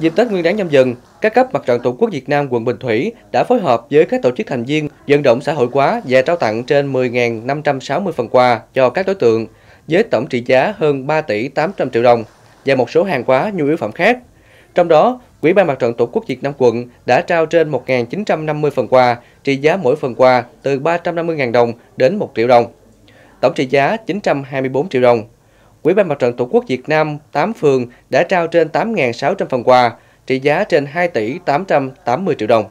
Dịp Tết Nguyên đán nhâm dần, các cấp Mặt trận Tổ quốc Việt Nam quận Bình Thủy đã phối hợp với các tổ chức thành viên vận động xã hội hóa và trao tặng trên 10.560 phần quà cho các đối tượng với tổng trị giá hơn 3 tỷ 800 triệu đồng và một số hàng hóa nhu yếu phẩm khác. Trong đó, Quỹ ban Mặt trận Tổ quốc Việt Nam quận đã trao trên 1.950 phần quà, trị giá mỗi phần quà từ 350.000 đồng đến 1 triệu đồng. Tổng trị giá 924 triệu đồng Quỹ ban Mặt trận Tổ quốc Việt Nam 8 phường đã trao trên 8.600 phần quà, trị giá trên 2 tỷ 880 triệu đồng.